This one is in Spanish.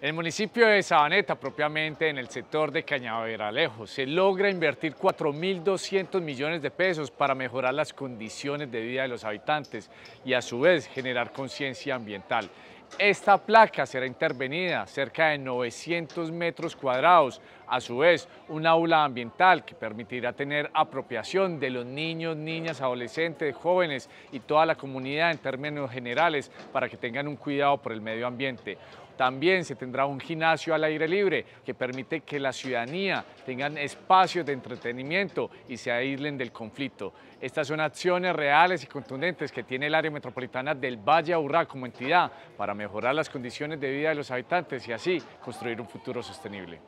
El municipio de Sabaneta, propiamente en el sector de Cañaveralejo, se logra invertir 4.200 millones de pesos para mejorar las condiciones de vida de los habitantes y a su vez generar conciencia ambiental. Esta placa será intervenida cerca de 900 metros cuadrados, a su vez un aula ambiental que permitirá tener apropiación de los niños, niñas, adolescentes, jóvenes y toda la comunidad en términos generales para que tengan un cuidado por el medio ambiente. También se tendrá un gimnasio al aire libre que permite que la ciudadanía tenga espacios de entretenimiento y se aíslen del conflicto. Estas son acciones reales y contundentes que tiene el área metropolitana del Valle Aburrá como entidad para mejorar las condiciones de vida de los habitantes y así construir un futuro sostenible.